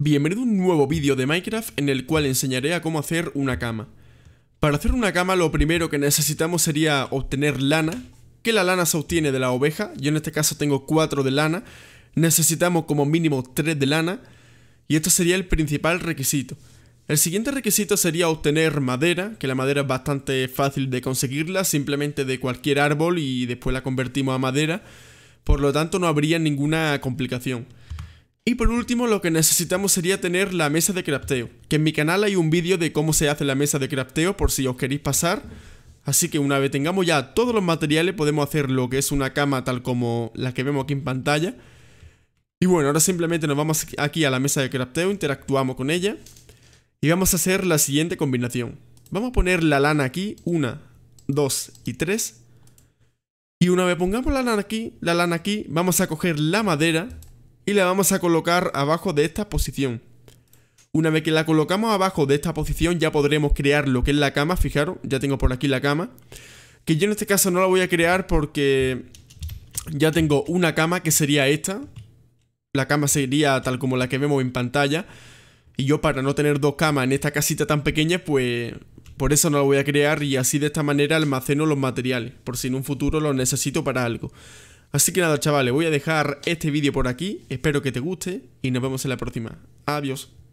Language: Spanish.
Bienvenido a un nuevo vídeo de Minecraft en el cual enseñaré a cómo hacer una cama. Para hacer una cama lo primero que necesitamos sería obtener lana, que la lana se obtiene de la oveja, yo en este caso tengo 4 de lana, necesitamos como mínimo 3 de lana, y este sería el principal requisito. El siguiente requisito sería obtener madera, que la madera es bastante fácil de conseguirla, simplemente de cualquier árbol y después la convertimos a madera, por lo tanto no habría ninguna complicación. Y por último lo que necesitamos sería tener la mesa de crafteo, que en mi canal hay un vídeo de cómo se hace la mesa de crafteo por si os queréis pasar. Así que una vez tengamos ya todos los materiales podemos hacer lo que es una cama tal como la que vemos aquí en pantalla. Y bueno, ahora simplemente nos vamos aquí a la mesa de crafteo, interactuamos con ella y vamos a hacer la siguiente combinación. Vamos a poner la lana aquí, una, dos y tres. Y una vez pongamos la lana aquí, la lana aquí, vamos a coger la madera y la vamos a colocar abajo de esta posición. Una vez que la colocamos abajo de esta posición ya podremos crear lo que es la cama, fijaros, ya tengo por aquí la cama. Que yo en este caso no la voy a crear porque ya tengo una cama que sería esta. La cama sería tal como la que vemos en pantalla. Y yo para no tener dos camas en esta casita tan pequeña, pues por eso no la voy a crear y así de esta manera almaceno los materiales, por si en un futuro los necesito para algo. Así que nada, chavales, voy a dejar este vídeo por aquí. Espero que te guste y nos vemos en la próxima. Adiós.